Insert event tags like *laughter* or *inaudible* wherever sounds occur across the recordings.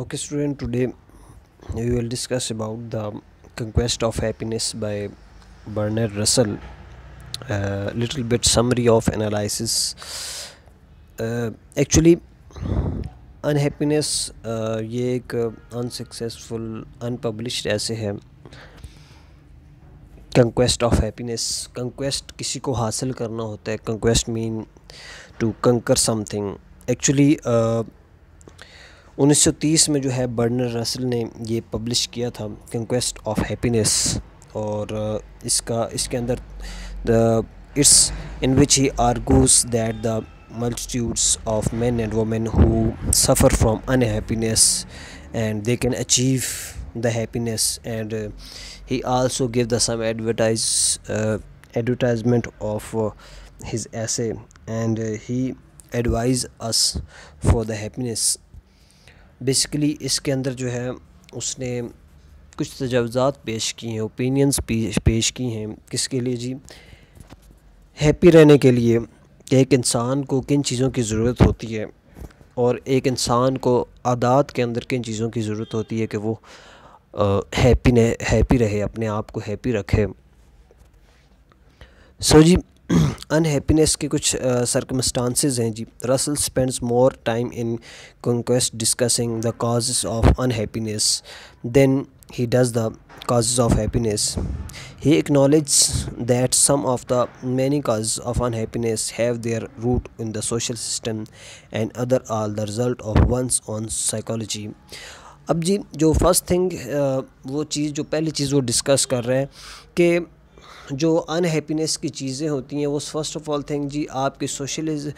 Okay student today we will discuss about the conquest of happiness by Bertrand Russell little bit summary of analysis actually unhappiness ये एक unsuccessful unpublish ऐसे है conquest of happiness conquest किसी को हासिल करना होता है conquest mean to conquer something actually 1930 में जो है बर्नर रसल ने ये पब्लिश किया था कंक्वेस्ट ऑफ हैप्पीनेस और इसका इसके अंदर the it's in which he argues that the multitudes of man and women who suffer from unhappiness and they can achieve the happiness and he also give the some advertise advertisement of his essay and he advise us for the happiness basically इसके अंदर जो है उसने कुछ तजावज़ात पेश किए हैं opinions पेश की हैं किसके लिए जी हैप्पी रहने के लिए एक इंसान को किन चीज़ों की ज़रूरत होती है और एक इंसान को आदात के अंदर किन चीज़ों की ज़रूरत होती है कि वो हैप्पी हैप्पी रहे अपने आप को हैप्पी रखे सो जी अनहैप्पीनेस *clears throat* के कुछ सर्कमस्टांसिस हैं जी Russell spends more time in conquest discussing the causes of unhappiness then he does the causes of happiness he acknowledge that some of the many cause of unhappiness have their root in the social system and other are the result of one's own psychology अब जी जो first thing वो चीज़ जो पहली चीज़ वो discuss कर रहे हैं कि जो अनहैप्पीनेस की चीज़ें होती हैं वो फर्स्ट ऑफ ऑल थिंग जी आपकी सोशलिज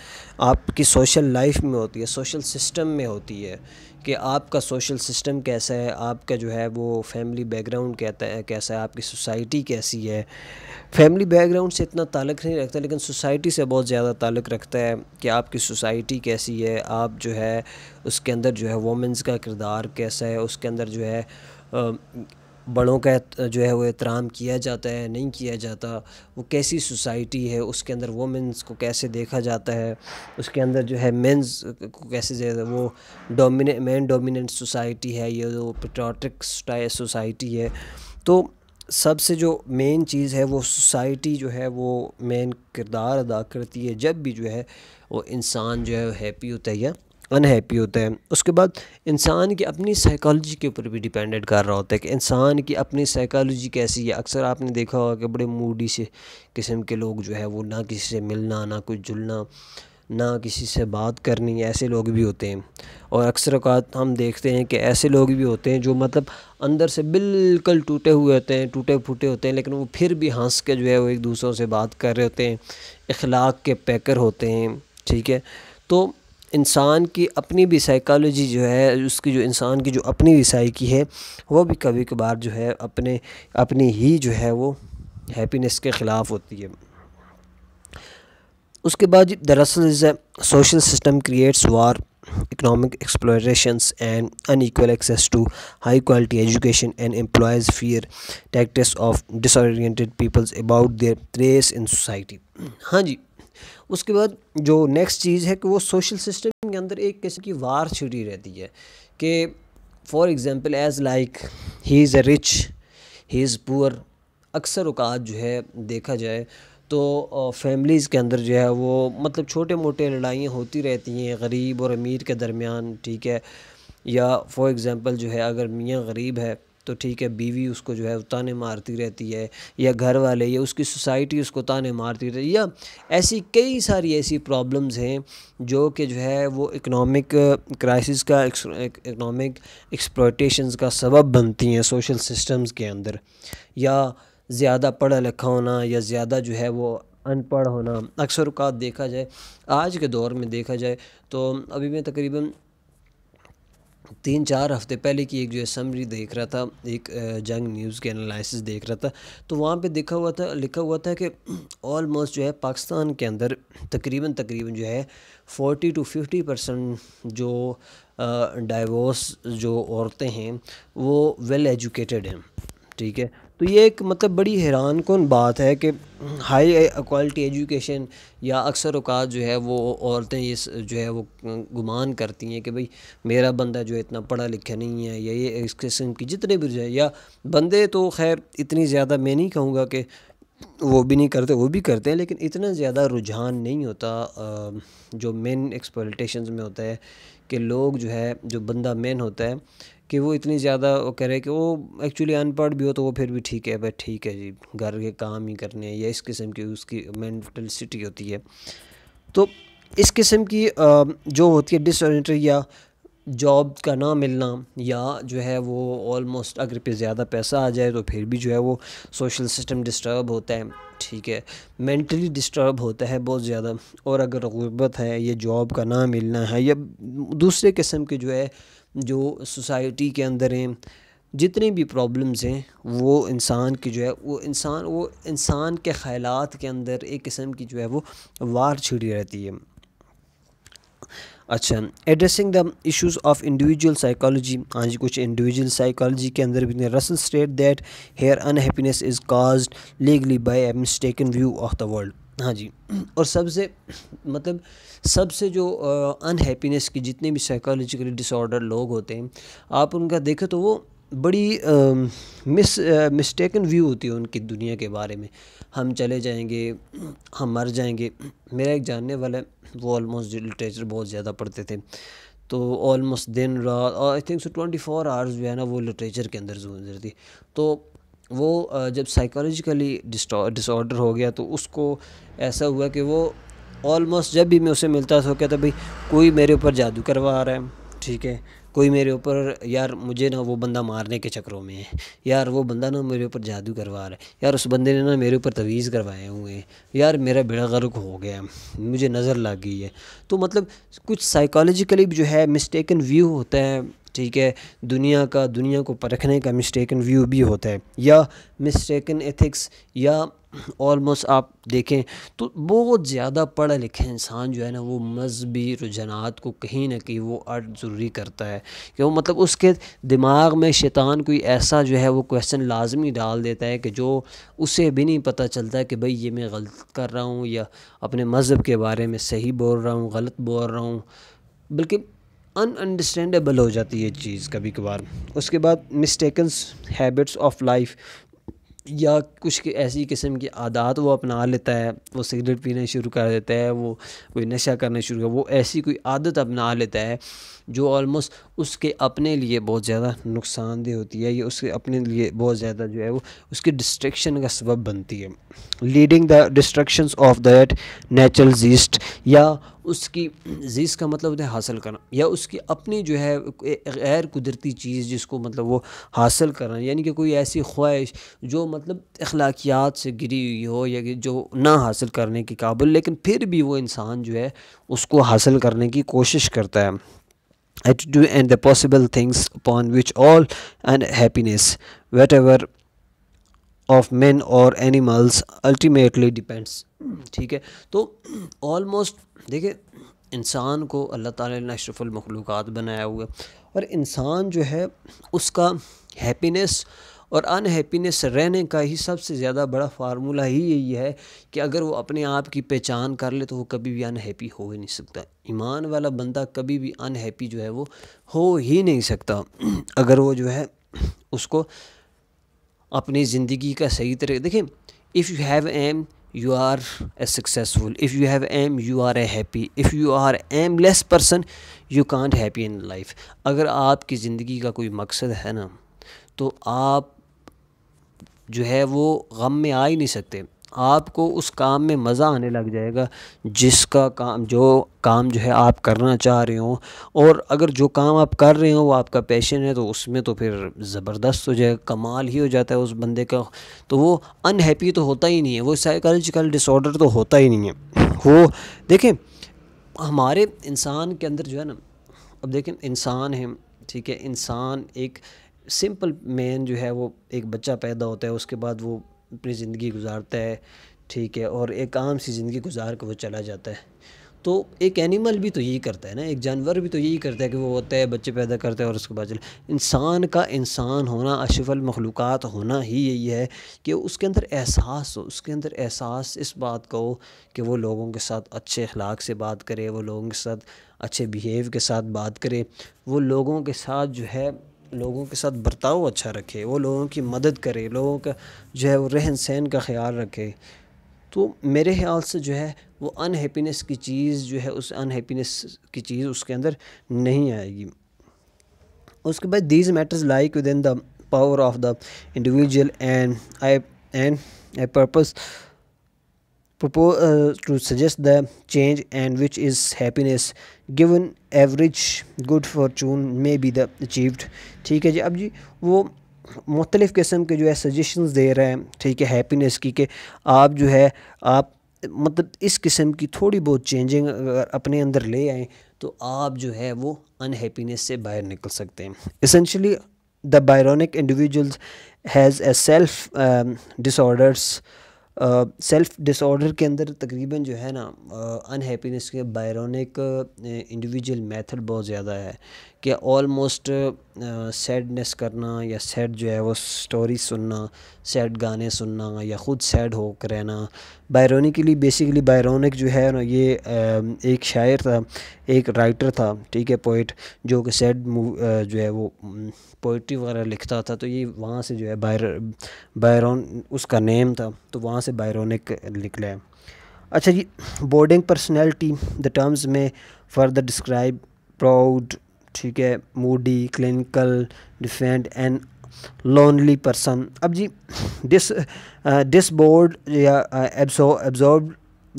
आपकी सोशल लाइफ में होती है सोशल सिस्टम में होती है कि आपका सोशल सिस्टम कैसा है आपका जो है वो फैमिली बैकग्राउंड कहता है कैसा है आपकी सोसाइटी कैसी है फैमिली बैकग्राउंड से इतना ताल्लुक़ नहीं रखता लेकिन सोसाइटी से बहुत ज़्यादा ताल्लुक़ रखता है कि आपकी सोसाइटी कैसी है आप जो है उसके अंदर जो है वोमेंस का किरदार कैसा है उसके अंदर जो है बड़ों का जो है वो एहतराम किया जाता है नहीं किया जाता वो कैसी सोसाइटी है उसके अंदर वोमेंस को कैसे देखा जाता है उसके अंदर जो है मेंस को कैसे वो डोमिने मैन डोमिनेंट सोसाइटी है ये जो पेट्रोटिक सोसाइटी है तो सबसे जो मेन चीज़ है वो सोसाइटी जो है वो मेन किरदार अदा करती है जब भी जो है वो इंसान जो है हैप्पी होता है या अनहैप्पी होता है उसके बाद इंसान की अपनी साइकोलॉजी के ऊपर भी डिपेंडेंट कर रहा होता है कि इंसान की अपनी साइकोलॉजी कैसी है अक्सर आपने देखा होगा कि बड़े मूडी से किस्म के लोग जो है वो ना किसी से मिलना ना कुछ जुलना ना किसी से बात करनी ऐसे लोग भी होते हैं और अक्सर अवत हम देखते हैं कि ऐसे लोग भी होते हैं जो मतलब अंदर से बिल्कुल टूटे हुए होते हैं टूटे फूटे होते हैं लेकिन वो फिर भी हंस के जो है वो एक दूसरों से बात कर रहे होते हैं इखलाक के पैकर होते हैं ठीक है तो इंसान की अपनी भी साइकोलॉजी जो है उसकी जो इंसान की जो अपनी भी साइकी है वो भी कभी कभार जो है अपने अपनी ही जो है वो हैप्पीनेस के ख़िलाफ़ होती है उसके बाद दरअसल social system creates war economic exploration and unequal access to high quality education and employs fear tactics of disoriented peoples about their place in society हाँ जी उसके बाद जो नेक्स्ट चीज़ है कि वो सोशल सिस्टम के अंदर एक किस्म की वार छिड़ी रहती है कि for example as like he is a rich he is poor अक्सर अवकात जो है देखा जाए तो फैमिलीज़ के अंदर जो है वो मतलब छोटे मोटे लड़ाइयाँ होती रहती हैं गरीब और अमीर के दरमियान ठीक है या फॉर एग्ज़ाम्पल जो है अगर मियाँ गरीब है तो ठीक है बीवी उसको जो है ताने मारती रहती है या घर वाले या उसकी सोसाइटी उसको ताने मारती रहती है या ऐसी कई सारी ऐसी प्रॉब्लम्स हैं जो कि जो है वो इकोनॉमिक क्राइसिस का इकोनॉमिक एक्सप्लोटेशन का सबब बनती हैं सोशल सिस्टम्स के अंदर या ज़्यादा पढ़ा लिखा होना या ज़्यादा जो है वो अनपढ़ होना अक्सर अवकात देखा जाए आज के दौर में देखा जाए तो अभी मैं तकरीबन तीन चार हफ्ते पहले की एक जो है समरी देख रहा था एक जंग न्यूज़ के एनालिसिस देख रहा था तो वहाँ पे देखा हुआ था लिखा हुआ था कि ऑलमोस्ट जो है पाकिस्तान के अंदर तकरीबन तकरीबन जो है फोर्टी टू फिफ्टी परसेंट जो डाइवोर्स जो औरतें हैं वो वेल एजुकेटेड हैं ठीक है तो ये एक मतलब बड़ी हैरान कन बात है कि हाई क्वालिटी एजुकेशन या अक्सर अवकात जो है वो औरतें ये जो है वो गुमान करती हैं कि भाई मेरा बंदा जो है इतना पढ़ा लिखा नहीं है या ये इस किस्म की जितने भी जाए या बंदे तो खैर इतनी ज़्यादा मैं नहीं कहूँगा कि वो भी नहीं करते वो भी करते हैं लेकिन इतना ज़्यादा रुझान नहीं होता जो मेन एक्सपोल्टेशन में होता है कि लोग जो है जो बंदा मेन होता है कि वो इतनी ज़्यादा वो कह रहे कि वो एक्चुअली अनपढ़ भी हो तो वो फिर भी ठीक है भाई ठीक है जी घर के काम ही करने हैं या इस किस्म की उसकी मैंटलसिटी होती है तो इस किस्म की जो होती है डिसोरेंटर या जॉब का ना मिलना या जो है वो ऑलमोस्ट अगर पे ज़्यादा पैसा आ जाए तो फिर भी जो है वो सोशल सिस्टम डिस्टर्ब होता है ठीक है मेंटली डिस्टर्ब होता है बहुत ज़्यादा और अगर गुर्बत है ये जॉब का ना मिलना है या दूसरे किस्म के जो है जो सोसाइटी के अंदर हैं जितने भी प्रॉब्लम्स हैं वो इंसान की जो है वो इंसान वो इंसान के ख्याल के अंदर एक किस्म की जो है वो वार छिड़ी रहती है अच्छा addressing the issues of individual psychology हाँ जी कुछ इंडिविजुअल साइकोलॉजी के अंदर भी Russell state that their unhappiness is caused legally by a mistaken view of the world हाँ जी और सबसे मतलब सबसे जो अनहैप्पीनेस की जितने भी साइकोलॉजिकली डिसऑर्डर लोग होते हैं आप उनका देखें तो वो बड़ी मिस मिस्टेकन व्यू होती है उनकी दुनिया के बारे में हम चले जाएंगे हम मर जाएंगे मेरा एक जानने वाला है वो ऑलमोस्ट लिटरेचर बहुत ज़्यादा पढ़ते थे तो ऑलमोस्ट दिन रात और I think so twenty four hours जो है ना वो लिटरेचर के अंदर जो थी तो वो जब साइकोलॉजिकली डिसऑर्डर हो गया तो उसको ऐसा हुआ कि वो ऑलमोस्ट जब भी मैं उसे मिलता था तो कहता भाई कोई मेरे ऊपर जादू करवा रहा है ठीक है कोई मेरे ऊपर यार मुझे ना वो बंदा मारने के चक्करों में है यार वो बंदा ना मेरे ऊपर जादू करवा रहा है यार उस बंदे ने ना मेरे ऊपर तवीज़ करवाए हुए हैं यार मेरा बेड़ा गर्क हो गया मुझे नज़र लग गई है तो मतलब कुछ साइकोलॉजिकली जो है मिस्टेकन व्यू होता है ठीक है दुनिया का दुनिया को परखने का मिस्टेकन व्यू भी होता है या मिस्टेकन एथिक्स या ऑलमोस्ट आप देखें तो बहुत ज़्यादा पढ़ा लिखे इंसान जो है ना वो मजहबी रुझानात को कहीं ना कहीं वो अर्ज ज़रूरी करता है क्यों मतलब उसके दिमाग में शैतान कोई ऐसा जो है वो क्वेश्चन लाजमी डाल देता है कि जो उसे भी नहीं पता चलता है कि भाई ये मैं गलत कर रहा हूँ या अपने मज़हब के बारे में सही बोल रहा हूँ गलत बोल रहा हूँ बल्कि अनअंडरस्टैंडेबल हो जाती है चीज़ कभी कभार उसके बाद मिस्टेकन्स हैबिट्स ऑफ लाइफ या कुछ के ऐसी किस्म की आदत वो अपना लेता है वो सिगरेट पीना शुरू कर देता है वो कोई नशा करना शुरू कर वो ऐसी कोई आदत अपना लेता है जो ऑलमोस्ट उसके अपने लिए बहुत ज़्यादा नुकसानदेह होती है या उसके अपने लिए बहुत ज़्यादा जो है वो उसके डिस्ट्रक्शन का सबब बनती है leading the destructions of that natural zest या उसकी जीस का मतलब होता है हासिल करना या उसकी अपनी जो है गैर कुदरती चीज़ जिसको मतलब वो हासिल करना यानी कि कोई ऐसी ख्वाहिश जो मतलब अखलाकियात से गिरी हुई हो या जो ना हासिल करने के काबिल लेकिन फिर भी वो इंसान जो है उसको हासिल करने की कोशिश करता है at do and the possible things upon which all and happiness whatever of man और एनिमल्स अल्टीमेटली डिपेंड्स ठीक है तो ऑलमोस्ट देखिए इंसान को अल्लाह ताला ने अशरफुल मखलूक बनाया हुआ और इंसान जो है उसका हैप्पीनेस और अनहैप्पीनेस रहने का ही सबसे ज़्यादा बड़ा फार्मूला ही यही है कि अगर वो अपने आप की पहचान कर ले तो वो कभी भी अनहैप्पी हो ही नहीं सकता ईमान वाला बंदा कभी भी अनहैप्पी जो है वो हो ही नहीं सकता अगर वो जो है उसको अपनी ज़िंदगी का सही तरह देखें if you have aim you are a successful if you have aim you are a happy if you are aimless person you can't happy in life अगर आपकी ज़िंदगी का कोई मकसद है ना तो आप जो है वो गम में आ ही नहीं सकते आपको उस काम में मज़ा आने लग जाएगा जिसका काम जो काम जो है आप करना चाह रहे हो और अगर जो काम आप कर रहे हो वो आपका पैशन है तो उसमें तो फिर ज़बरदस्त हो जाएगा कमाल ही हो जाता है उस बंदे का तो वो अनहैप्पी तो होता ही नहीं है वो साइकोलॉजिकल डिसऑर्डर तो होता ही नहीं है वो देखें हमारे इंसान के अंदर जो है ना अब देखें इंसान है ठीक है इंसान एक सिंपल मैन जो है वो एक बच्चा पैदा होता है उसके बाद वो अपनी ज़िंदगी गुजारता है ठीक है और एक आम सी ज़िंदगी गुजार कर वो चला जाता है तो एक एनिमल भी तो यही करता है ना एक जानवर भी तो यही करता है कि वो होता है बच्चे पैदा करता है और उसके बाद चले इंसान का इंसान होना अशफल मखलूक होना ही यही है कि उसके अंदर एहसास हो उसके अंदर एहसास इस बात का हो कि वो लोगों के साथ अच्छे अखलाक से बात करे वो लोगों के साथ अच्छे बिहेव के साथ बात करे वो लोगों के साथ जो है लोगों के साथ बर्ताव अच्छा रखे वो लोगों की मदद करे लोगों का जो है वो रहन सहन का ख्याल रखे तो मेरे ख्याल से जो है वो अनहैप्पीनेस की चीज़ जो है उस अनहैप्पीनेस की चीज़ उसके अंदर नहीं आएगी उसके बाद these matters like within the power of the individual and I and I purpose propose uh, to suggest the change and which is happiness given average good fortune may be the achieved ठीक है जी अब जी वो मुख्तलिफ़ किस्म के जो है suggestions दे रहे हैं ठीक है हैप्पीनेस की कि आप जो है आप मतलब इस किस्म की थोड़ी बहुत चेंजिंग अगर अपने अंदर ले आए तो आप जो है वो अनहैप्पीनेस से बाहर निकल सकते हैं essentially the Byronic individuals has a self disorders self disorder के अंदर तकरीबन जो है ना अनहैप्पीनेस के बायरोनिक इंडिविजुअल मेथड बहुत ज़्यादा है कि ऑलमोस्ट सैडनेस करना या सैड जो है वो स्टोरी सुनना सैड गाने सुनना या ख़ुद सैड होकर रहना बायरोनी के लिए बेसिकली बायरोनिक जो है ना ये एक शायर था एक राइटर था ठीक है पोइट जो कि सैड जो है वो पोइट्री वगैरह लिखता था तो ये वहाँ से जो है बायर बायरोन उसका नेम था तो वहाँ से बायरोनिक निकला है अच्छा जी बोर्डिंग पर्सनैलिटी द टर्म्स में फर्दर डिस्क्राइब प्राउड ठीक है moody clinical defend and lonely person अब जी डिस डिसबोर्ड uh, या एब्जॉर्ब uh,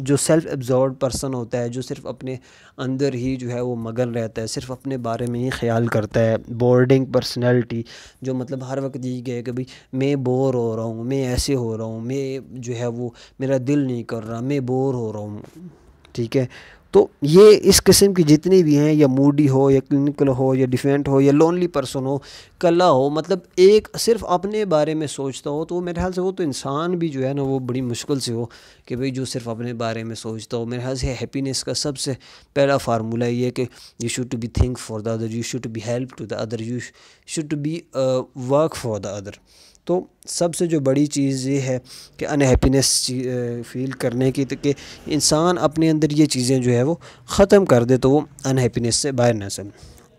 जो सेल्फ एब्जॉर्ब पर्सन होता है जो सिर्फ अपने अंदर ही जो है वो मगन रहता है सिर्फ अपने बारे में ही ख्याल करता है बोर्डिंग पर्सनैलिटी जो मतलब हर वक्त यही कहे कि भाई मैं बोर हो रहा हूँ मैं ऐसे हो रहा हूँ मैं जो है वो मेरा दिल नहीं कर रहा मैं बोर हो रहा हूँ ठीक है तो ये इस किस्म की जितनी भी हैं या मूडी हो या क्लिनिकल हो या डिफेंट हो या लोनली पर्सन हो कला हो मतलब एक सिर्फ अपने बारे में सोचता हो तो मेरे ख्याल से वो तो इंसान भी जो है ना वो बड़ी मुश्किल से हो कि भाई जो सिर्फ अपने बारे में सोचता हो मेरे ख्याल से हैप्पीनेस का सबसे पहला फार्मूला ये है कि you should to be think for the other you should be help to the other you should be work for the other तो सबसे जो बड़ी चीज़ ये है कि अनहैप्पीनेस फील करने की तो कि इंसान अपने अंदर ये चीज़ें जो है वो ख़त्म कर दे तो वो अनहैप्पीनेस से बाहर ना सब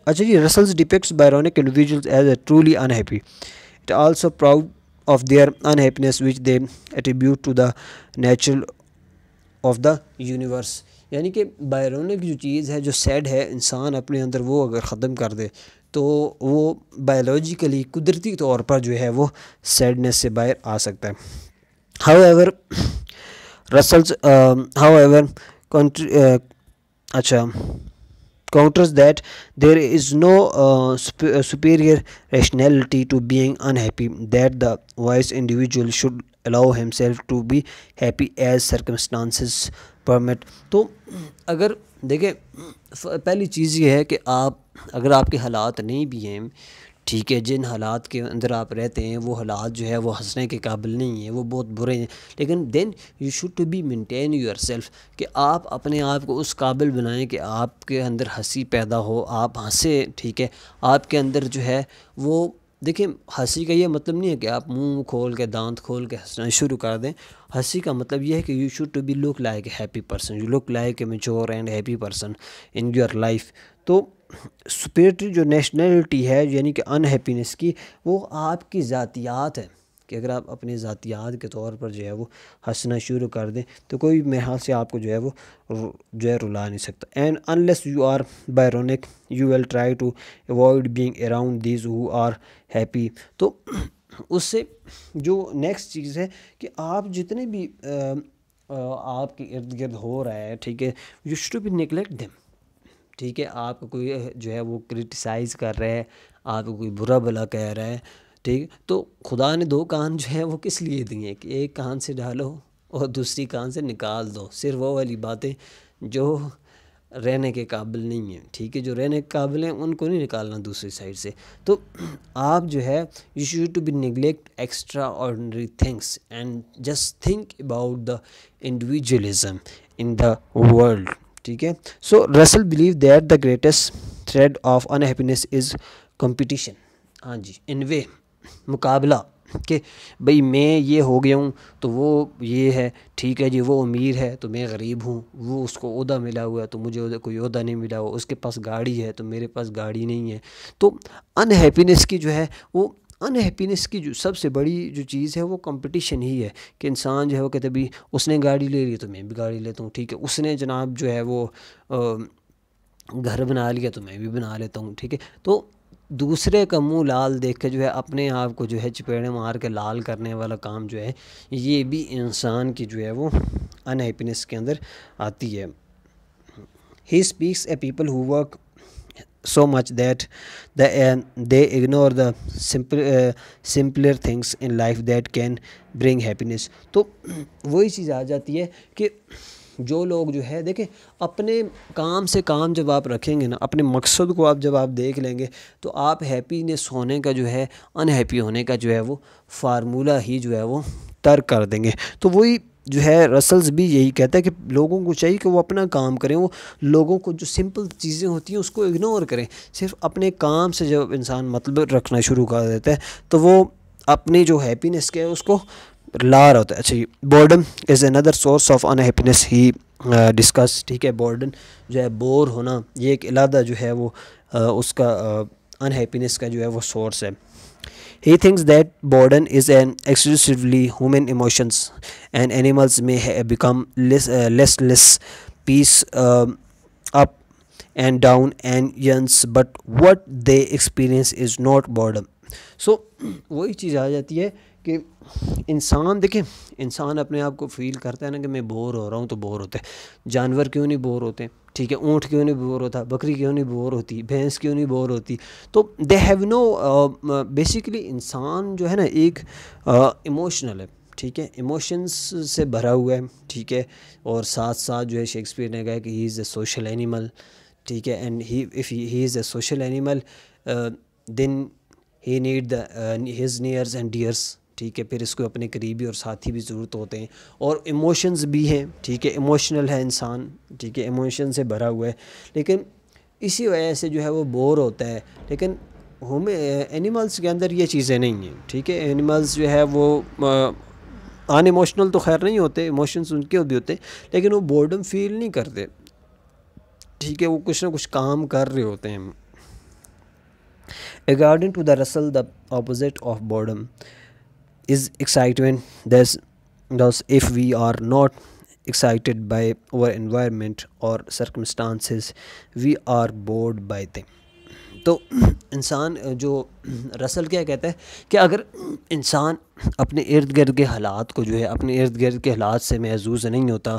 अच्छा जी Russell's depicts Byronic individuals as a truly unhappy it also proud of their unhappiness which they attribute to the natural of the universe यानी कि बायरोनिक जो चीज़ है जो सैड है इंसान अपने अंदर वो अगर ख़त्म कर दे तो वो बायोलॉजिकली कुदरती तौर पर जो है वो सैडनेस से बाहर आ सकता है however Russell's however अच्छा counters that there is no superior rationality to being unhappy that the wise individual should allow himself to be happy as circumstances permit तो अगर देखें पहली चीज़ ये है कि आप अगर आपके हालात नहीं भी हैं ठीक है जिन हालात के अंदर आप रहते हैं वो हालात जो है वो हंसने के काबिल नहीं है वो बहुत बुरे हैं लेकिन then you should to be maintain yourself कि आप अपने आप को उस काबिल बनाएं कि आपके अंदर हंसी पैदा हो आप हंसे ठीक है आपके अंदर जो है वो देखिए हंसी का ये मतलब नहीं है कि आप मुंह खोल के दांत खोल के हंसना शुरू कर दें हंसी का मतलब यह है कि you should to be look like a happy person you look like a mature and happy person in your life तो सुपेरेटरी जो नेशनलिटी है यानी कि अनहैप्पीनेस की वो आपकी ज़ातियात है कि अगर आप अपने ज़ातियात के तौर पर जो है वो हंसना शुरू कर दें तो कोई मेरे हाथ से आपको जो है वो जो है रुला नहीं सकता and unless you are Byronic you will try to avoid being around this who are happy तो *clears throat* उससे जो नेक्स्ट चीज़ है कि आप जितने भी आपके इर्द गिर्द हो रहा है ठीक है यू शुड बी निगलेक्ट दम ठीक है आप कोई जो है वो क्रिटिसाइज़ कर रहा है आपको कोई बुरा भला कह रहा है ठीक तो खुदा ने दो कान जो है वो किस लिए दिए कि एक कान से डालो और दूसरी कान से निकाल दो सिर्फ वो वाली बातें जो रहने के काबिल नहीं हैं ठीक है जो रहने के काबिल हैं उनको नहीं निकालना दूसरी साइड से तो आप जो है you should to be neglect extraordinary things and just think about the individualism in the world ठीक है so Russell believe that the greatest threat of unhappiness is competition हाँ जी इन वे मुकाबला कि भाई मैं ये हो गया हूँ तो वो ये है ठीक है जी वो अमीर है तो मैं गरीब हूँ वो उसको अहदा मिला हुआ है तो मुझे कोई अहदा नहीं मिला हुआ उसके पास गाड़ी है तो मेरे पास गाड़ी नहीं है तो अनहैप्पीनेस की जो है वो अनहैप्पीनेस की जो सबसे बड़ी जो चीज़ है वो कंपटीशन ही है कि इंसान जो है वो कहते भी उसने गाड़ी ले ली तो मैं भी गाड़ी लेता हूँ ठीक है उसने जनाब जो है वो घर बना लिया तो मैं भी बना लेता हूँ ठीक है तो दूसरे का मुंह लाल देख के जो है अपने आप को जो है चपेड़े मार के लाल करने वाला काम जो है ये भी इंसान की जो है वो अनहैप्पीनेस के अंदर आती है he speaks a people who work so much that the, uh, they ignore the simple uh, simpler things in life that can bring happiness तो *clears throat* वही चीज़ आ जाती है कि जो लोग जो है देखें अपने काम से काम जब आप रखेंगे ना अपने मकसद को आप जब आप देख लेंगे तो आप हैप्पीनेस होने का जो है अनहैप्पी होने का जो है वो फार्मूला ही जो है वो तर्क कर देंगे तो वही जो है रसल्स भी यही कहता है कि लोगों को चाहिए कि वो अपना काम करें वो लोगों को जो सिंपल चीज़ें होती हैं उसको इग्नोर करें सिर्फ अपने काम से जब इंसान मतलब रखना शुरू कर देता है तो वो अपनी जो हैप्पीनेस के है उसको ला रहा होता है अच्छा boredom is another source of unhappiness he discuss ठीक है बॉर्डन जो है बोर होना ये एक अलादा जो है वो आ, uh, उसका अनहैप्पीनेस uh, का जो है वो सोर्स है He thinks that boredom is an exclusively human emotions and animals may become less uh, less, peace um, up and down and yearns but what they experience is not boredom सो वही चीज़ आ जाती है कि इंसान देखें इंसान अपने आप को फील करता है ना कि मैं बोर हो रहा हूँ तो बोर होता है जानवर क्यों नहीं बोर होते ठीक है ऊँट क्यों नहीं बोर होता बकरी क्यों नहीं बोर होती भैंस क्यों नहीं बोर होती तो दे हैव नो बेसिकली इंसान जो है ना एक इमोशनल uh, है ठीक है इमोशंस से भरा हुआ है ठीक है और साथ साथ जो है शेक्सपियर ने कहा कि he is a social animal ठीक है and he if he is a social animal then he need his nears and dears ठीक है फिर इसको अपने करीबी और साथी भी ज़रूरत होते हैं और इमोशंस भी हैं ठीक है इमोशनल है इंसान ठीक है इमोशन से भरा हुआ है लेकिन इसी वजह से जो है वो बोर होता है लेकिन होम एनिमल्स के अंदर ये चीज़ें नहीं हैं ठीक है एनिमल्स जो है वो अन इमोशनल तो खैर नहीं होते इमोशंस उनके भी होते लेकिन वो बोर्डम फील नहीं करते ठीक है वो कुछ ना कुछ काम कर रहे होते हैं According to the Russell, the opposite of boredom is excitement. Thus, thus if we are not excited by our environment or circumstances, we are bored by them. तो *clears throat* इंसान जो *clears throat* रसल क्या कहता है कि अगर इंसान अपने इर्द गिर्द के हालात को जो है अपने इर्द गिर्द के हालात से महजूज नहीं होता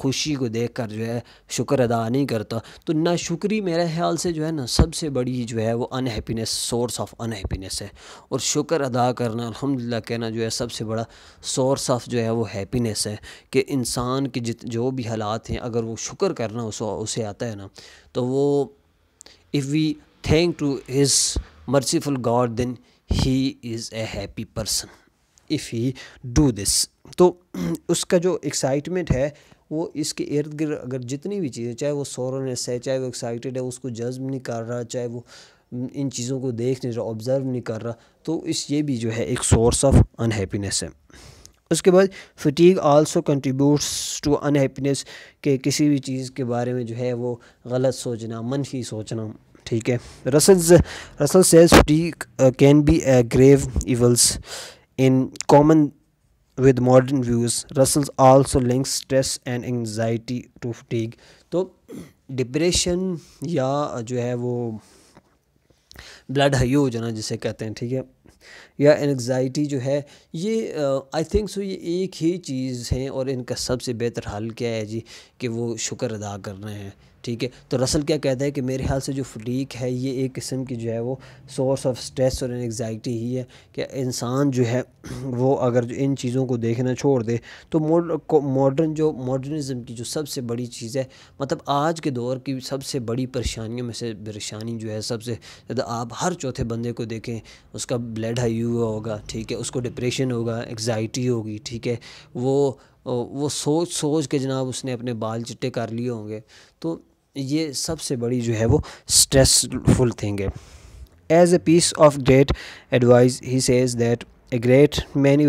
खुशी को देख कर जो है शुक्र अदा नहीं करता तो ना शुक्री मेरे ख्याल से जो है ना सबसे बड़ी जो है वो अनहैप्पीनेस सोर्स ऑफ अनहैप्पीनेस है और शुक्र अदा करना अलहमदिल्ला कहना जो है सबसे बड़ा सोर्स ऑफ जो है वो हैप्पीनेस है कि इंसान के जित जो भी हालात हैं अगर वो शुक्र करना उस, उसे आता है ना तो वो if we thank to his merciful God then he is a happy person if he do this तो *clears throat* उसका जो एक्साइटमेंट है वो इसके इर्द गिर्द अगर जितनी भी चीज़ें चाहे वो सोरोनेस है चाहे वो एक्साइटेड है उसको जज्ब नहीं कर रहा चाहे वो इन चीज़ों को देख नहीं रहा ऑब्ज़र्व नहीं कर रहा तो इस ये भी जो है एक सोर्स ऑफ अनहैप्पीनेस है उसके बाद fatigue also contributes to unhappiness के किसी भी चीज़ के बारे में जो है वो गलत सोचना मनफी सोचना ठीक है रसल्स रसल सेल्स fatigue can be grave evils in common with modern views Russell's also link stress and anxiety to fatigue तो डिप्रेशन या जो है वो ब्लड हाई हो जाना जिसे कहते हैं ठीक है या एंगजाइटी जो है ये आई थिंक सो ये एक ही चीज़ है और इनका सबसे बेहतर हल क्या है जी कि वो शुक्र अदा कर रहे हैं ठीक है तो रसल क्या कहता है कि मेरे ख्याल से जो फ्रीक है ये एक किस्म की जो है वो सोर्स ऑफ स्ट्रेस और एग्जाइटी ही है कि इंसान जो है वो अगर इन चीज़ों को देखना छोड़ दे तो मॉडर्न जो मॉडर्निज़म की जो सबसे बड़ी चीज़ है मतलब आज के दौर की सबसे बड़ी परेशानियों में से परेशानी जो है सबसे ज़्यादा आप हर चौथे बंदे को देखें उसका ब्लड हाई हुआ होगा ठीक है उसको डिप्रेशन होगा एग्जाइटी होगी ठीक है वो वो सोच सोच के जनाब उसने अपने बाल चिट्टे कर लिए होंगे तो ये सबसे बड़ी जो है वो स्ट्रेसफुल थिंग है as a piece of great advice he says that a great many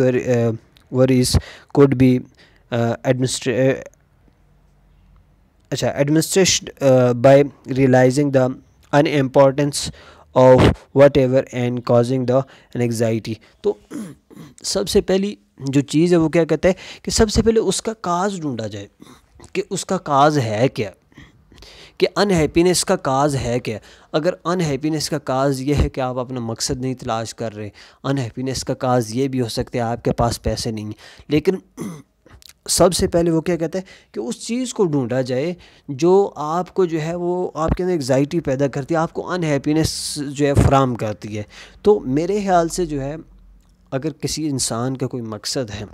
worries could be administered अच्छा administered by realizing the unimportance of whatever and causing the anxiety तो सबसे पहली जो चीज़ है वो क्या कहते हैं कि सबसे पहले उसका काज ढूंढा जाए कि उसका काज है क्या कि अनहैप्पीनेस का काज है क्या अगर अनहैप्पीनेस का काज ये है कि आप अपना मकसद नहीं तलाश कर रहे अनहैप्पीनेस का काज ये भी हो सकता है आपके पास पैसे नहीं लेकिन *clears throat* सबसे पहले वो क्या कहते हैं कि उस चीज़ को ढूंढा जाए जो आपको जो है वो आपके अंदर एग्जाइटी पैदा करती है आपको अनहैप्पीनेस जो है फ्राहम करती है तो मेरे ख्याल से जो है अगर किसी इंसान का कोई मकसद है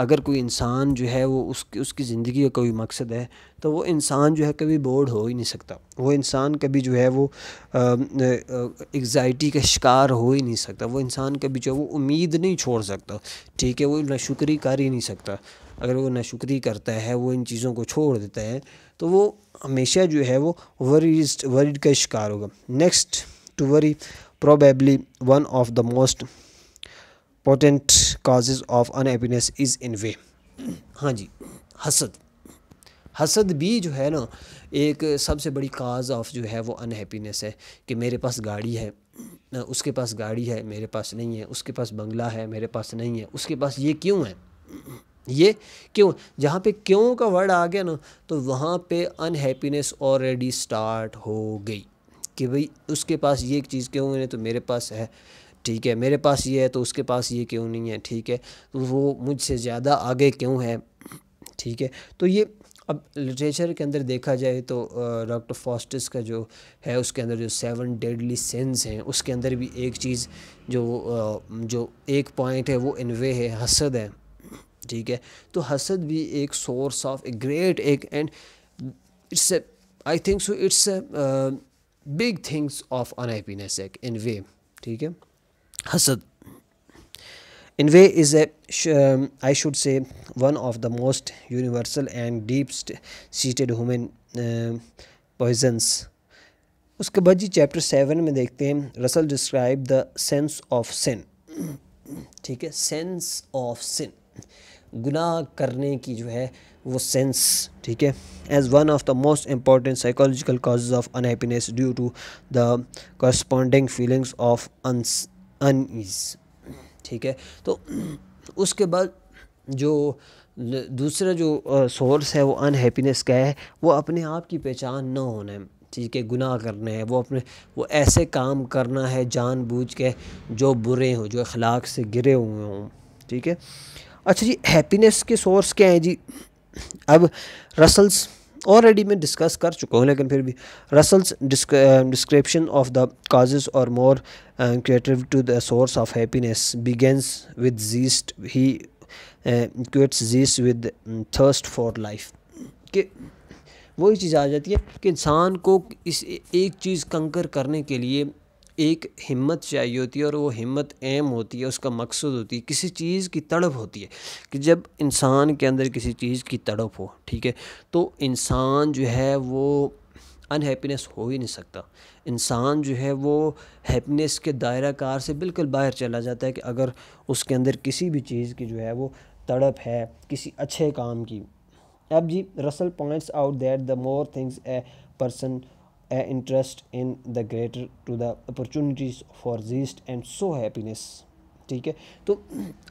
अगर कोई इंसान जो है वो उसकी उसकी ज़िंदगी का कोई मकसद है तो वो इंसान जो है कभी बोर्ड हो ही नहीं सकता वो इंसान कभी जो है वो एग्जाइटी का शिकार हो ही नहीं सकता वो इंसान कभी जो है वो उम्मीद नहीं छोड़ सकता ठीक है वो नाशुक्री कर ही नहीं सकता अगर वो नाशुक्री करता है वो इन चीज़ों को छोड़ देता है तो वो हमेशा जो है वो वरीज वरीड का शिकार होगा next to worry probably one of the most important causes of unhappiness is envy हाँ जी हसद हसद भी जो है ना एक सबसे बड़ी काज ऑफ जो है वो अनहैप्पीनेस है कि मेरे पास गाड़ी है उसके पास गाड़ी है मेरे पास नहीं है उसके पास बंगला है मेरे पास नहीं है उसके पास ये क्यों है ये क्यों जहाँ पे क्यों का वर्ड आ गया ना तो वहाँ पे अनहैप्पीनेस ऑलरेडी स्टार्ट हो गई कि भाई उसके पास ये चीज़ क्यों है तो मेरे पास है ठीक है मेरे पास ये है तो उसके पास ये क्यों नहीं है ठीक है तो वो मुझसे ज़्यादा आगे क्यों है ठीक है तो ये अब लिटरेचर के अंदर देखा जाए तो डॉक्टर फॉस्टिस का जो है उसके अंदर जो सेवन डेडली सेंस हैं उसके अंदर भी एक चीज़ जो जो एक पॉइंट है वो इनवे है हसद है ठीक है तो हसद भी एक सोर्स ऑफ ए ग्रेट एक and it's I think so it's big things of unhappiness एक इन वे ठीक है hasad envy is a I should say one of the most universal and deepest seated seated human um, उसके बाद जी chapter seven में देखते हैं Russell describe the sense of sin ठीक है सेंस ऑफ सिन गुनाह करने की जो है वो सेंस ठीक है as one of the most important psychological causes of unhappiness due to the corresponding feelings of unease ठीक है तो उसके बाद जो दूसरा जो सोर्स है वो अनहैप्पीनेस का है वो अपने आप की पहचान ना होना है ठीक है गुनाह करना है वो अपने वो ऐसे काम करना है जानबूझ के जो बुरे हों जो अखलाक से गिरे हुए हों ठीक है अच्छा जी हैप्पीनेस के सोर्स क्या हैं जी अब रसल्स ऑलरेडी मैं डिस्कस कर चुका हूँ लेकिन फिर भी Russell's description of the causes और more creative to the source of happiness begins with zest he quotes zest with thirst for life कि वही चीज़ आ जाती है कि इंसान को इस एक चीज़ कंकर करने के लिए एक हिम्मत चाहिए होती है और वो हिम्मत एम होती है उसका मकसद होती है किसी चीज़ की तड़प होती है कि जब इंसान के अंदर किसी चीज़ की तड़प हो ठीक है तो इंसान जो है वो अनहैप्पीनेस हो ही नहीं सकता इंसान जो है वो हैप्पीनेस के दायरा कार से बिल्कुल बाहर चला जाता है कि अगर उसके अंदर किसी भी चीज़ की जो है वो तड़प है किसी अच्छे काम की अब जी Russell points out that the more things a person a interest in the greater to the opportunities for zest and so happiness ठीक है तो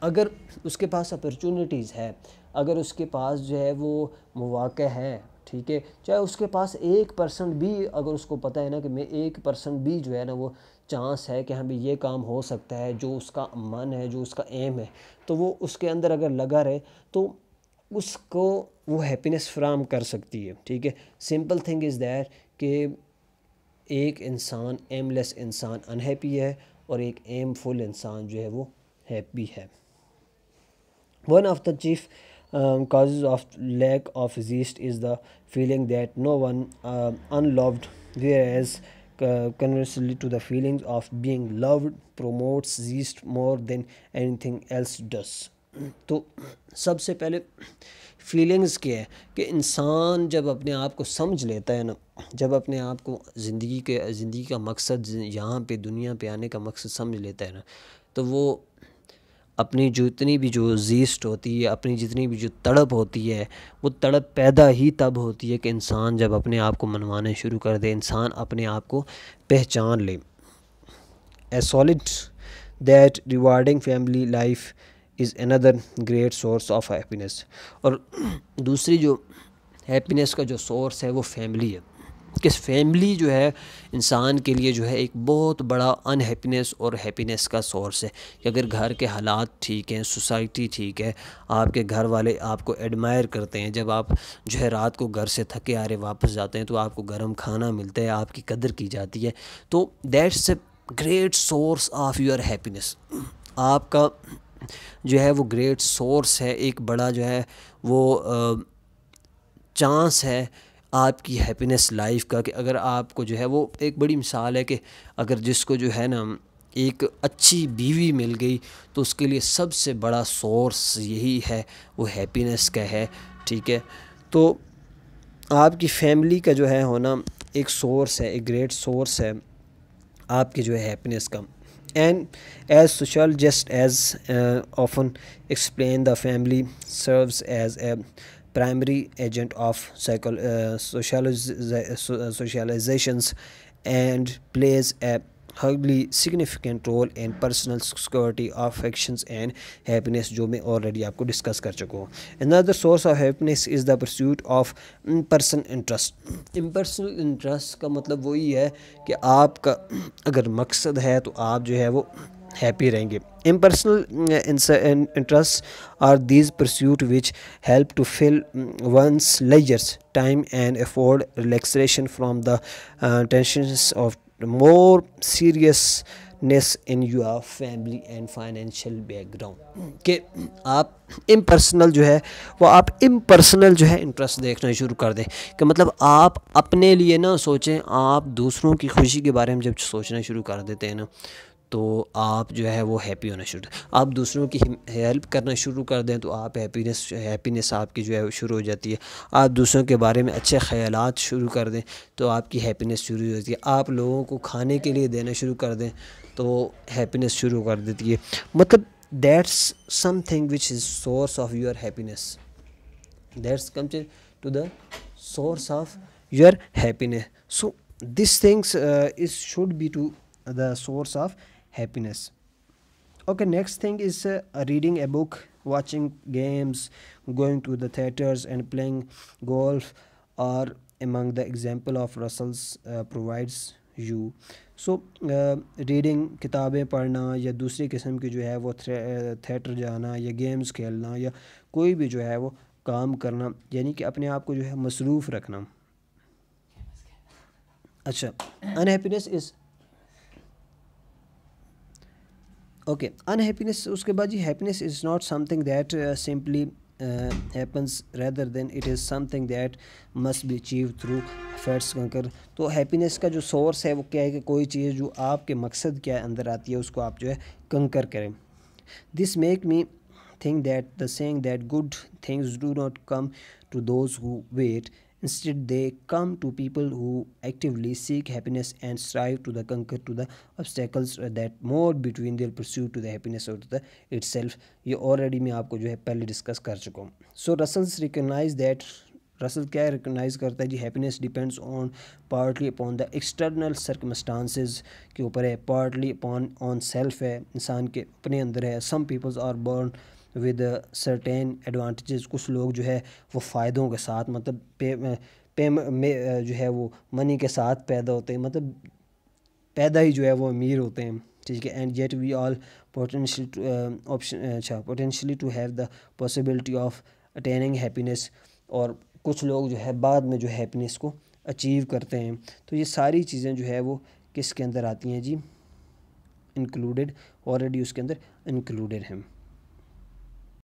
अगर उसके पास अपॉर्चुनिटीज़ है अगर उसके पास जो है वो मौाक़ है ठीक है चाहे उसके पास एक परसेंट भी अगर उसको पता है ना कि मैं एक परसेंट भी जो है ना वो चांस है कि हमें हाँ ये काम हो सकता है जो उसका मन है जो उसका एम है तो वो उसके अंदर अगर लगा रहे तो उसको वो हैप्पीनेस फ्राहम कर सकती है ठीक है सिंपल थिंग इज़ दैट कि एक इंसान एमलेस इंसान अनहैप्पी है और एक एम फुल इंसान जो है वो हैप्पी है one of the chief cause of lack of zest is the feeling that no one unloved whereas to the feeling of being being promotes zest more than anything else does तो सबसे पहले feelings के हैं कि इंसान जब अपने आप को समझ लेता है ना जब अपने आप को ज़िंदगी के ज़िंदगी का मकसद यहाँ पे दुनिया पे आने का मकसद समझ लेता है ना तो वो अपनी जो इतनी भी जो जीस्ट होती है अपनी जितनी भी जो तड़प होती है वो तड़प पैदा ही तब होती है कि इंसान जब अपने आप को मनवाना शुरू कर दे इंसान अपने आप को पहचान ले a solid that rewarding family life is another great source of happiness और दूसरी जो हैप्पीनेस का जो सोर्स है वो फैमिली है कि फैमिली जो है इंसान के लिए जो है एक बहुत बड़ा अनहैप्पीनेस और हैप्पीनेस का सोर्स है कि अगर घर के हालात ठीक हैं सोसाइटी ठीक है आपके घर वाले आपको एडमायर करते हैं जब आप जो है रात को घर से थके आ रहे वापस जाते हैं तो आपको गर्म खाना मिलता है आपकी कदर की जाती है तो that's a great source of your happiness आपका जो है वो ग्रेट सोर्स है एक बड़ा जो है वो चांस है आपकी हैप्पीनेस लाइफ का कि अगर आपको जो है वो एक बड़ी मिसाल है कि अगर जिसको जो है ना एक अच्छी बीवी मिल गई तो उसके लिए सबसे बड़ा सोर्स यही है वो हैप्पीनेस का है ठीक है तो आपकी फैमिली का जो है होना एक सोर्स है एक ग्रेट सोर्स है आपके जो है हैप्पीनेस का and as social just as uh, often explained the family serves as a primary agent of psycho, uh, uh, uh socializations and plays a highly significant role in personal security affections and happiness जो मैं already आपको discuss कर चुका हूँ another source of happiness is the pursuit of person interest impersonal interest का मतलब वही है कि आपका अगर मकसद है तो आप जो है वो हैप्पी रहेंगे impersonal interests are these pursuits which help to fill one's leisure time and afford relaxation from the uh, tensions of more seriousness in your family and financial background के आप impersonal जो है वो आप impersonal जो है interest देखना शुरू कर दें कि मतलब आप अपने लिए ना सोचें आप दूसरों की खुशी के बारे में जब सोचना शुरू कर देते हैं ना तो आप जो है वो हैप्पी होना शुरू आप दूसरों की हेल्प करना शुरू कर दें तो आप हैप्पीनेस हैप्पीनेस आपकी जो है शुरू हो जाती है आप दूसरों के बारे में अच्छे ख्याल शुरू कर दें तो आपकी हैप्पीनेस शुरू हो जाती है आप लोगों को खाने के लिए देना शुरू कर दें तो हैप्पीनेस शुरू कर देती है मतलब that's something which is source of your happiness that's come to the source of your happiness so this things is should be to the source of happiness okay next thing is uh, reading a book watching games going to the theaters and playing golf are among the example of russell's uh, provides you so reading किताबें पढ़ना या दूसरी किस्म की जो है वो theatre जाना या गेम्स खेलना या कोई भी जो है वो काम करना यानी कि अपने आप को जो है मसरूफ़ रखना अच्छा अनहैप्पीनेस इज़ ओके अनहैप्पीनेस उसके बाद जी happiness is not something that simply happens rather than it is something that must be achieve through efforts conquer तो हैप्पीनेस का जो सोर्स है वो क्या है कि कोई चीज़ जो आपके मकसद क्या अंदर आती है उसको आप जो है कंकर करें this make me think that the saying that good things do not come to those who wait Instead, they come to people who actively seek happiness and strive to the conquer to the obstacles that more between their pursuit to the happiness or to the itself. ये already मैं आपको जो है पहले discuss कर चुका हूँ So Russell's recognize that Russell क्या रिकोगनाइज करता है जी happiness depends on partly upon the external circumstances के ऊपर है पार्टली अपॉन ऑन सेल्फ है इंसान के अपने अंदर है some peoples are born with certain advantages कुछ लोग जो है वो फ़ायदों के साथ मतलब पे पे में जो है वो मनी के साथ पैदा होते हैं मतलब पैदा ही जो है वो अमीर होते हैं ठीक है and yet we all potential option अच्छा potentially to have the possibility of attaining happiness और कुछ लोग जो है बाद में जो हैप्पीनेस को अचीव करते हैं तो ये सारी चीज़ें जो है वो किसके अंदर आती हैं जी इंक्लूडेड ऑलरेडी उसके अंदर इंक्लूडेड हैं